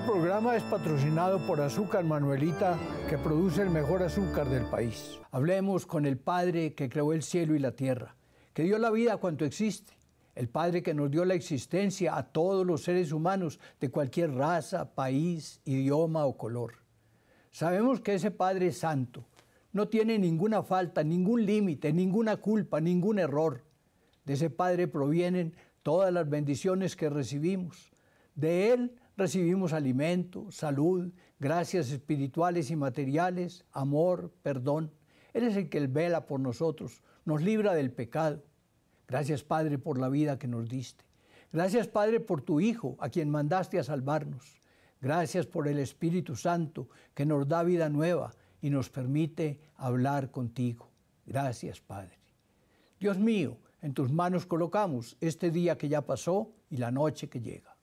Este programa es patrocinado por Azúcar Manuelita, que produce el mejor azúcar del país. Hablemos con el Padre que creó el cielo y la tierra, que dio la vida a cuanto existe, el Padre que nos dio la existencia a todos los seres humanos de cualquier raza, país, idioma o color. Sabemos que ese Padre es santo, no tiene ninguna falta, ningún límite, ninguna culpa, ningún error. De ese Padre provienen todas las bendiciones que recibimos. De Él Recibimos alimento, salud, gracias espirituales y materiales, amor, perdón. Eres el que vela por nosotros, nos libra del pecado. Gracias Padre por la vida que nos diste. Gracias Padre por tu Hijo, a quien mandaste a salvarnos. Gracias por el Espíritu Santo que nos da vida nueva y nos permite hablar contigo. Gracias Padre. Dios mío, en tus manos colocamos este día que ya pasó y la noche que llega.